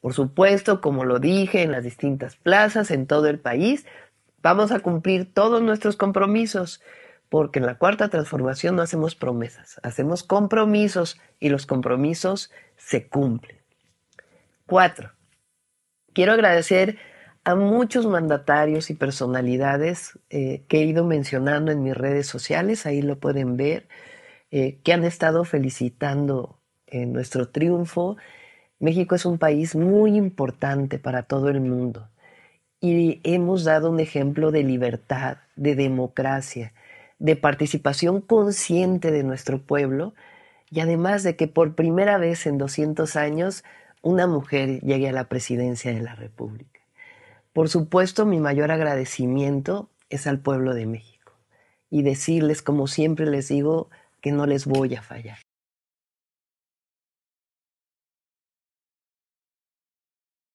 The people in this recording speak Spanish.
Por supuesto, como lo dije, en las distintas plazas en todo el país, vamos a cumplir todos nuestros compromisos, porque en la cuarta transformación no hacemos promesas, hacemos compromisos y los compromisos se cumplen. Cuatro, quiero agradecer a muchos mandatarios y personalidades eh, que he ido mencionando en mis redes sociales, ahí lo pueden ver, eh, que han estado felicitando eh, nuestro triunfo México es un país muy importante para todo el mundo y hemos dado un ejemplo de libertad, de democracia, de participación consciente de nuestro pueblo y además de que por primera vez en 200 años una mujer llegue a la presidencia de la República. Por supuesto, mi mayor agradecimiento es al pueblo de México y decirles, como siempre les digo, que no les voy a fallar.